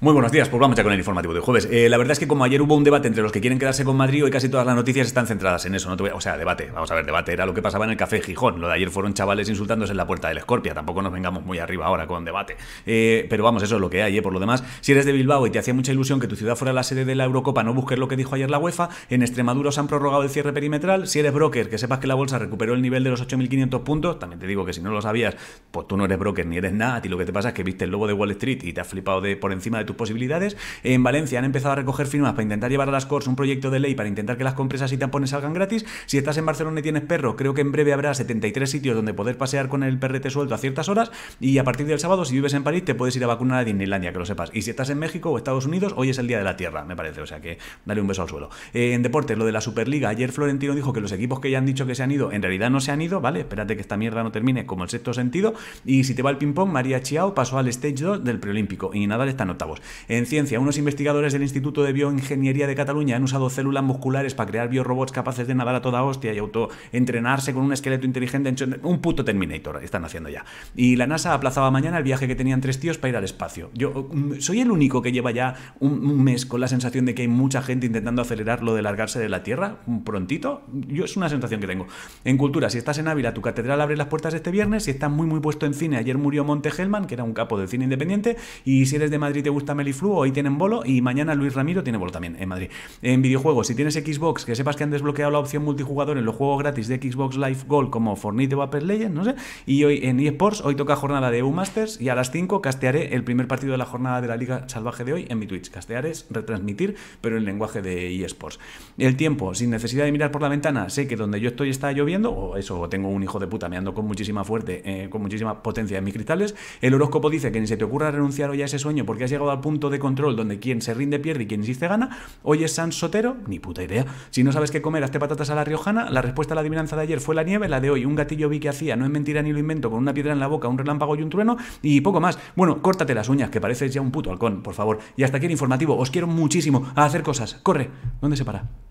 Muy buenos días, pues vamos ya con el informativo de jueves. Eh, la verdad es que como ayer hubo un debate entre los que quieren quedarse con Madrid, hoy casi todas las noticias están centradas en eso. No O sea, debate, vamos a ver, debate. Era lo que pasaba en el Café Gijón. Lo de ayer fueron chavales insultándose en la puerta del Escorpia. Tampoco nos vengamos muy arriba ahora con debate. Eh, pero vamos, eso es lo que hay. ¿eh? Por lo demás, si eres de Bilbao y te hacía mucha ilusión que tu ciudad fuera la sede de la Eurocopa, no busques lo que dijo ayer la UEFA. En Extremadura se han prorrogado el cierre perimetral. Si eres broker, que sepas que la bolsa recuperó el nivel de los 8.500 puntos. También te digo que si no lo sabías, pues tú no eres broker ni eres nada. A lo que te pasa es que viste el lobo de Wall Street y te has flipado de por encima de tus posibilidades. En Valencia han empezado a recoger firmas para intentar llevar a las Corts un proyecto de ley para intentar que las compresas y tampones salgan gratis. Si estás en Barcelona y tienes perro, creo que en breve habrá 73 sitios donde poder pasear con el perrete suelto a ciertas horas. Y a partir del sábado, si vives en París, te puedes ir a vacunar a Disneylandia, que lo sepas. Y si estás en México o Estados Unidos, hoy es el Día de la Tierra, me parece. O sea que dale un beso al suelo. Eh, en deportes, lo de la Superliga. Ayer Florentino dijo que los equipos que ya han dicho que se han ido, en realidad no se han ido, ¿vale? Espérate que esta mierda no termine como el sexto sentido. Y si te va el ping-pong, María Chiao pasó al stage 2 del preolímpico y nada está en en ciencia, unos investigadores del Instituto de Bioingeniería de Cataluña han usado células musculares para crear biorobots capaces de nadar a toda hostia y autoentrenarse con un esqueleto inteligente. Un puto Terminator están haciendo ya. Y la NASA aplazaba mañana el viaje que tenían tres tíos para ir al espacio. Yo mm, soy el único que lleva ya un, mes con la sensación de que hay mucha gente intentando acelerar lo de largarse de la Tierra mm, prontito. Yo es una sensación que tengo. En cultura, si estás en Ávila, tu catedral abre las puertas este viernes. Si estás muy, muy puesto en cine, ayer murió Monte que era un capo del cine independiente. Y si eres de Madrid te gusta Melifluo, hoy tienen bolo y mañana Luis Ramiro tiene bolo también en Madrid. En videojuegos, si tienes Xbox, que sepas que han desbloqueado la opción multijugador en los juegos gratis de Xbox Live Gold como Fortnite o Apple Legends, no sé. Y hoy en eSports, hoy toca jornada de U Masters y a las 5 castearé el primer partido de la jornada de la Liga Salvaje de hoy en mi Twitch. Castear es retransmitir, pero en lenguaje de eSports. El tiempo, sin necesidad de mirar por la ventana, sé que donde yo estoy está lloviendo, o eso, tengo un hijo de puta, me ando con muchísima fuerte, eh, con muchísima potencia en mis cristales. El horóscopo dice que ni se te ocurra renunciar hoy a ese sueño porque has llegado a punto de control donde quien se rinde pierde y quien insiste gana. Hoy es San Sotero, ni puta idea. Si no sabes qué comer, hazte patatas a la riojana. La respuesta a la adivinanza de ayer fue la nieve, la de hoy un gatillo vi que hacía, no es mentira ni lo invento, con una piedra en la boca, un relámpago y un trueno y poco más. Bueno, córtate las uñas, que pareces ya un puto halcón, por favor. Y hasta aquí el informativo. Os quiero muchísimo a hacer cosas. Corre. ¿Dónde se para?